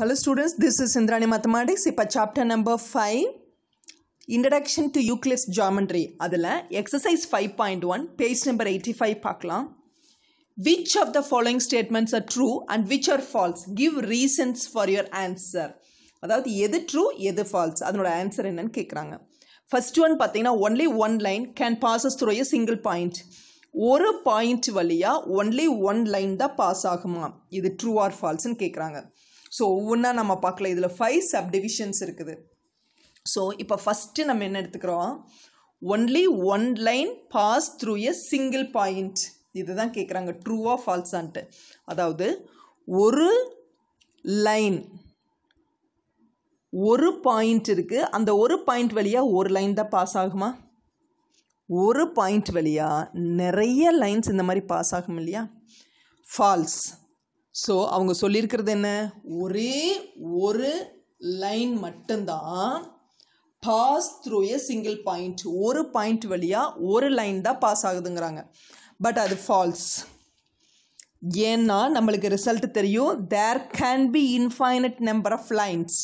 Hello students, this is Indrani Mathematics. இப்போ chapter number 5, Introduction to Euclid's Geometry. அதில் exercise 5.1, page number 85 பார்க்கலாம். Which of the following statements are true and which are false? Give reasons for your answer. அதாவது எது true எது falls அதனோட answer என்னன்னு கேட்குறாங்க first one பார்த்தீங்கன்னா only one line can passes through a single point ஒரு point வழியாக only one line தான் பாஸ் ஆகுமா இது ட்ரூ ஆர் ஃபால்ஸ்ன்னு கேட்குறாங்க ஸோ ஒவ்வொன்றா நம்ம பார்க்கலாம் இதில் ஃபைவ் சப் டிவிஷன்ஸ் இருக்குது ஸோ இப்போ ஃபஸ்ட்டு நம்ம என்ன எடுத்துக்கிறோம் only one line pass through a single point இதுதான் கேட்குறாங்க ட்ரூவா ஃபால்ஸான்ட்டு அதாவது ஒரு லைன் ஒரு பாயிண்ட் இருக்குது அந்த ஒரு பாயிண்ட் வழியாக ஒரு லைன் தான் பாஸ் ஆகுமா ஒரு பாயிண்ட் வழியாக நிறைய லைன்ஸ் இந்த மாதிரி பாஸ் ஆகும் இல்லையா ஃபால்ஸ் ஸோ அவங்க சொல்லியிருக்கிறது என்ன ஒரே ஒரு லைன் மட்டும்தான் pass through a single point ஒரு பாயிண்ட் வழியாக ஒரு லைன் தான் பாஸ் ஆகுதுங்கிறாங்க பட் அது ஃபால்ஸ் ஏன்னா நம்மளுக்கு ரிசல்ட் தெரியும் there can be infinite number of lines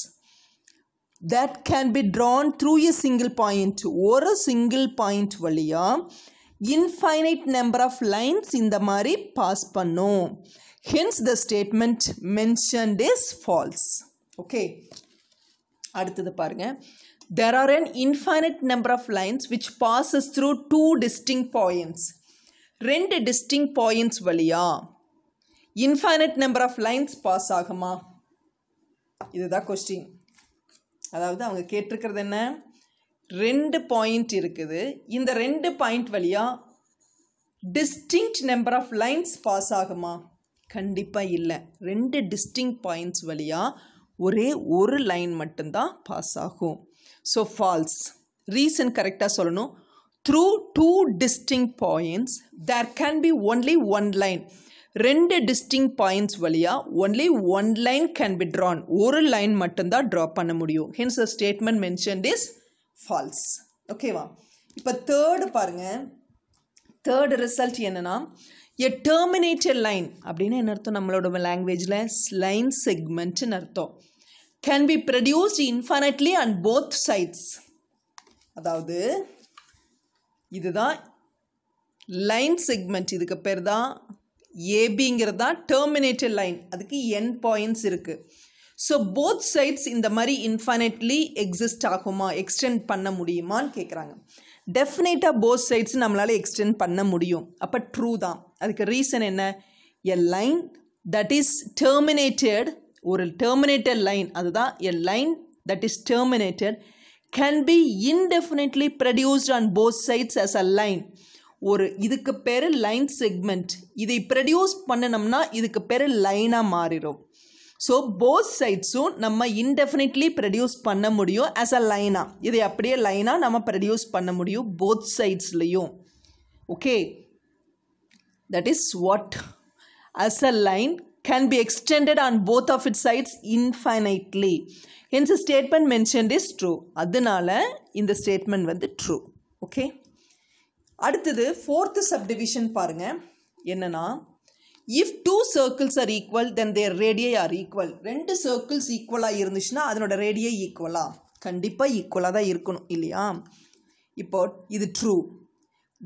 that can be drawn through a single point ஒரு சிங்கிள் பாயிண்ட் வழியாக இன்ஃபைனைட் நம்பர் ஆஃப் லைன்ஸ் இந்த மாதிரி பாஸ் பண்ணும் hence the statement mentioned is false okay அடுத்தது பாருங்கள் there are an infinite number of lines which passes through two distinct points ரெண்டு distinct points வழியா infinite number of lines pass ஆகுமா இதுதான் question அதாவது அவங்க கேட்டிருக்கிறது என்ன ரெண்டு பாயிண்ட் இருக்குது இந்த ரெண்டு பாயிண்ட் வழியா distinct number of lines pass ஆகுமா கண்டிப்பாக இல்லை ரெண்டு டிஸ்டிங் பாயிண்ட்ஸ் வழியாக ஒரே ஒரு லைன் மட்டும்தான் பாஸ் ஆகும் ஸோ ஃபால்ஸ் ரீசன் கரெக்டாக சொல்லணும் through two distinct points there can be only one line ரெண்டு டிஸ்டிங் பாயிண்ட்ஸ் வழியாக only one line can be drawn ஒரு லைன் மட்டும்தான் ட்ரா பண்ண முடியும் hence the statement mention is false ஓகேவா இப்போ தேர்டு பாருங்கள் தேர்டு ரிசல்ட் என்னென்னா எ டெர்மினேட்டட் லைன் அப்படின்னு என்ன அர்த்தம் நம்மளோட லாங்குவேஜில் லைன் செக்மெண்ட்னு அர்த்தம் can be produced infinitely and both sides அதாவது இதுதான் லைன் செக்மெண்ட் இதுக்கு பேர் தான் ஏபிங்கிறது தான் டெர்மினேட்டட் லைன் அதுக்கு என் பாயிண்ட்ஸ் இருக்குது ஸோ போத் சைட்ஸ் இந்த மாதிரி இன்ஃபைனட்லி எக்ஸிஸ்ட் ஆகுமா எக்ஸ்டெண்ட் பண்ண முடியுமான்னு கேட்குறாங்க டெஃபினேட்டாக போத் சைட்ஸ் நம்மளால் எக்ஸ்டெண்ட் பண்ண முடியும் அப்போ ட்ரூ தான் அதுக்கு ரீசன் என்ன a line that is terminated ஒரு டெர்மினேட்டட் லைன் அதுதான் a line that is terminated can be indefinitely produced on both sides as a line ஒரு இதுக்கு பேர் லைன் செக்மெண்ட் இதை ப்ரொடியூஸ் பண்ணணும்னா இதுக்கு பேர் லைனாக மாறிடும் ஸோ போத் சைட்ஸும் நம்ம இன்டெஃபினெட்லி ப்ரொடியூஸ் பண்ண முடியும் ஆஸ் அ லைனாக இதை அப்படியே லைனாக நம்ம ப்ரொடியூஸ் பண்ண முடியும் போத் சைட்ஸ்லேயும் okay that is what as a line can be extended on both of it sides infinitely Hence, statement statement is true அதனால இந்த ஸ்டேட்மெண்ட் வந்து ட்ரூ ஓகே அடுத்தது ஃபோர்த்து சப்டிவிஷன் பாருங்கள் என்னென்னா if two circles are equal then their radii are equal ரெண்டு circles ஈக்குவலாக இருந்துச்சுன்னா அதனோட ரேடியை ஈக்குவலா கண்டிப்பாக ஈக்குவலாக தான் இருக்கணும் இல்லையா இப்போ இது true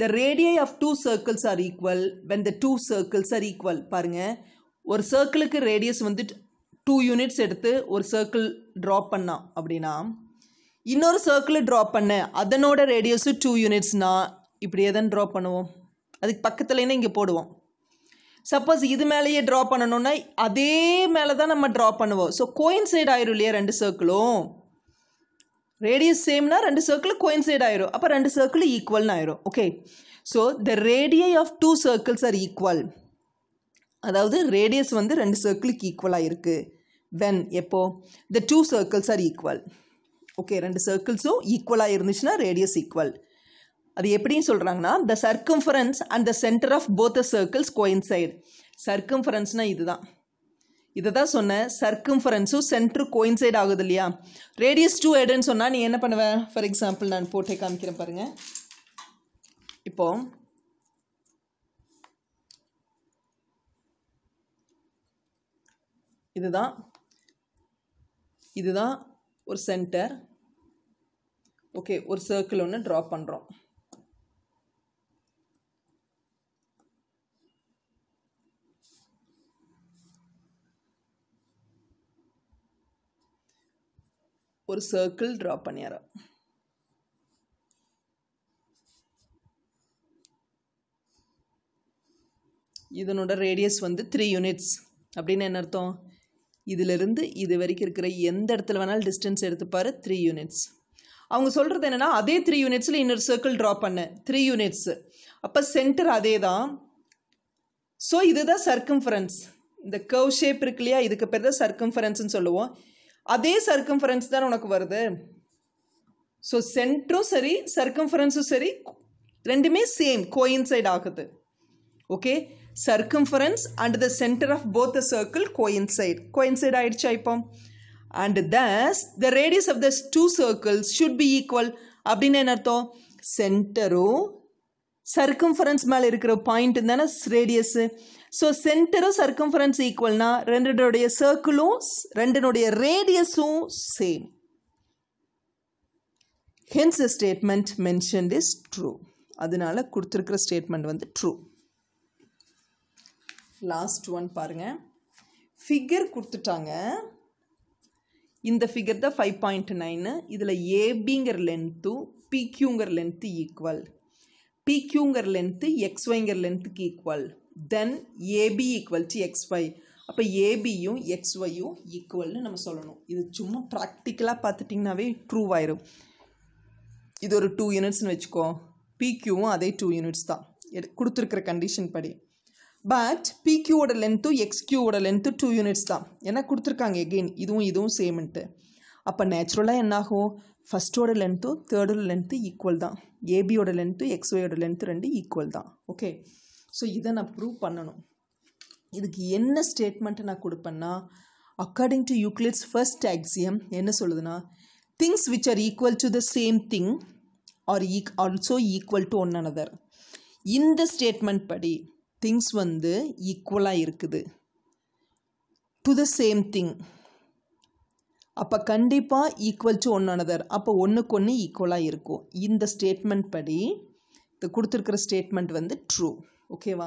the radii of two circles are equal when the two circles are equal பாருங்கள் ஒரு சர்க்கிளுக்கு ரேடியஸ் வந்து டூ யூனிட்ஸ் எடுத்து ஒரு சர்க்கிள் ட்ரா பண்ணான் அப்படின்னா இன்னொரு சர்க்கிளை ட்ரா பண்ண அதனோட ரேடியஸும் டூ யூனிட்ஸ்னால் இப்படியே தான் ட்ரா பண்ணுவோம் அதுக்கு பக்கத்துலேன்னா இங்கே போடுவோம் சப்போஸ் இது மேலேயே ட்ரா பண்ணணும்னா அதே மேலே தான் நம்ம ட்ரா பண்ணுவோம் ஸோ கோயின்சைட் ஆயிரும் இல்லையா ரெண்டு சர்க்கிளும் ரேடியஸ் சேம்னா ரெண்டு சர்க்கிள் கோயின்சைட் ஆயிரும் அப்போ ரெண்டு சர்க்கிள் ஈக்குவல்னு ஆயிரும் okay so the radii of two circles are equal அதாவது ரேடியஸ் வந்து ரெண்டு சர்க்கிளுக்கு ஈக்குவலாக இருக்குது வென் எப்போ the two circles are equal okay ரெண்டு சர்க்கிள்ஸும் ஈக்குவலாக இருந்துச்சுன்னா ரேடியஸ் ஈக்குவல் அது எப்படின்னு சொல்கிறாங்கன்னா the circumference and the centre of both a circles coincide சர்க்கம்ஃபரன்ஸ்னால் இதுதான் இதை தான் சொன்னேன் சர்க்கம்ஃபரன்ஸும் சென்ட்ரு கோயின்சைடு ஆகுது இல்லையா ரேடியஸ் டூ ஏடுன்னு சொன்னால் நீ என்ன பண்ணுவேன் ஃபார் எக்ஸாம்பிள் நான் போட்டே காமிக்கிறேன் பாருங்கள் இப்போது இதுதான் இதுதான் ஒரு சென்டர் ஓகே ஒரு சர்க்கிள் ஒன்று ட்ரா பண்ணுறோம் ஒரு சர்க்கிள் ட்ரா பண்ணிடுறேன் இதனோட ரேடியஸ் வந்து த்ரீ யூனிட்ஸ் அப்படின்னு என்ன அர்த்தம் இதிலிருந்து இது வரைக்கும் இருக்கிற எந்த இடத்துல வேணாலும் டிஸ்டன்ஸ் எடுத்துப்பார் த்ரீ யூனிட்ஸ் அவங்க சொல்கிறது என்னென்னா அதே த்ரீ யூனிட்ஸில் இன்னொரு சர்க்கிள் ட்ரா பண்ண த்ரீ யூனிட்ஸு அப்போ சென்டர் அதே தான் ஸோ இதுதான் சர்க்கம்ஃபரன்ஸ் இந்த கர்வ் ஷேப் இருக்கு இல்லையா இதுக்கு பேர் தான் சர்க்கம்ஃபரன்ஸ்னு சொல்லுவோம் அதே சர்க்கம்ஃபரன்ஸ் தான் உனக்கு வருது ஸோ சென்ட்ரும் சரி சர்க்கம்ஃபரன்ஸும் சரி ரெண்டுமே சேம் கோயின்சைட் ஆகுது okay circumference and the centre of both the circle coincide coincide ஆகிடுச்சா இப்போ and thus the radius of the two circles should be equal அப்படின்னு என்ன அர்த்தம் சென்டரும் சர்க்கம்ஃபரன்ஸ் மேலே இருக்கிற பாயிண்ட் தானே ரேடியஸு ஸோ சென்டரும் சர்க்கம்ஃபரன்ஸ் ஈக்குவல்னா ரெண்டுடைய சர்க்கிளும் ரெண்டனுடைய ரேடியஸும் same hence the statement mentioned is true அதனால கொடுத்துருக்கிற ஸ்டேட்மெண்ட் வந்து ட்ரூ லாஸ்ட் ஒன் பாருங்கள் ஃபிகர் கொடுத்துட்டாங்க இந்த ஃபிகர் தான் ஃபைவ் பாயிண்ட் நைனு இதில் ஏபிங்கிற லென்த்தும் பிக்யூங்கிற லென்த்து ஈக்குவல் பிக்யூங்கிற லென்த்து எக்ஸ்ஒய்ங்கிற லென்த்துக்கு equal then AB equal to XY அப்போ ஏபியும் எக்ஸ்ஒய்யும் ஈக்குவல்னு நம்ம சொல்லணும் இது சும்மா ப்ராக்டிக்கலாக பார்த்துட்டிங்கனாவே ட்ரூவாயிரும் இது ஒரு டூ யூனிட்ஸ்னு வச்சுக்கோ பிக்யூவும் அதே டூ யூனிட்ஸ் தான் எடு கொடுத்துருக்குற கண்டிஷன் படி பட் பிக்யூவோட லென்த்தும் எக்ஸ்கியூவோட லென்த்து டூ யூனிட்ஸ் தான் ஏன்னா கொடுத்துருக்காங்க எகெயின் இதுவும் இதுவும் சேம்ன்ட்டு அப்போ நேச்சுரலாக என்னாகும் ஃபஸ்ட்டோட லென்த்தும் தேர்டோட லென்த்து ஈக்குவல் தான் ஏபியோட லென்த்து எக்ஸ்ஒயோட லென்த்து ரெண்டு ஈக்குவல் தான் ஓகே ஸோ இதை நான் ப்ரூவ் பண்ணணும் இதுக்கு என்ன ஸ்டேட்மெண்ட்டை நான் கொடுப்பேன்னா according to Euclid's first axiom என்ன சொல்லுதுன்னா things which are equal to the same thing are ஈக் also equal to one another இந்த ஸ்டேட்மெண்ட் படி திங்ஸ் வந்து ஈக்குவலாக இருக்குது டு த சேம் திங் அப்போ கண்டிப்பாக ஈக்குவல் டு ஒன் அனதர் அப்போ ஒன்றுக்கு ஒன்று ஈக்குவலாக இருக்கும் இந்த ஸ்டேட்மெண்ட் படி இது கொடுத்துருக்கிற ஸ்டேட்மெண்ட் வந்து ட்ரூ ஓகேவா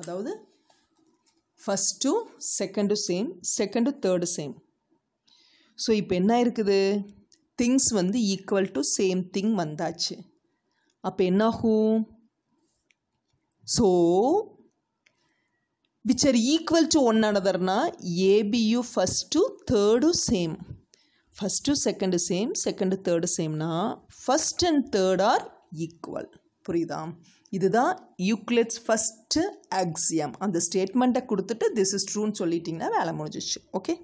அதாவது first second same second third same so இப்போ என்ன இருக்குது திங்ஸ் வந்து ஈக்குவல் டு சேம் திங் வந்தாச்சு அப்போ என்னாகும் so which are equal to one அனதர்னா AB first third same first second same second third சேம்னா first and third are equal புரியுதா இதுதான் யூக்லெட்ஸ் ஃபஸ்ட்டு ஆக்சியம் அந்த ஸ்டேட்மெண்ட்டை கொடுத்துட்டு திஸ் இஸ் ட்ரூன்னு சொல்லிட்டிங்கன்னா வேலை முடிஞ்சிச்சு ஓகே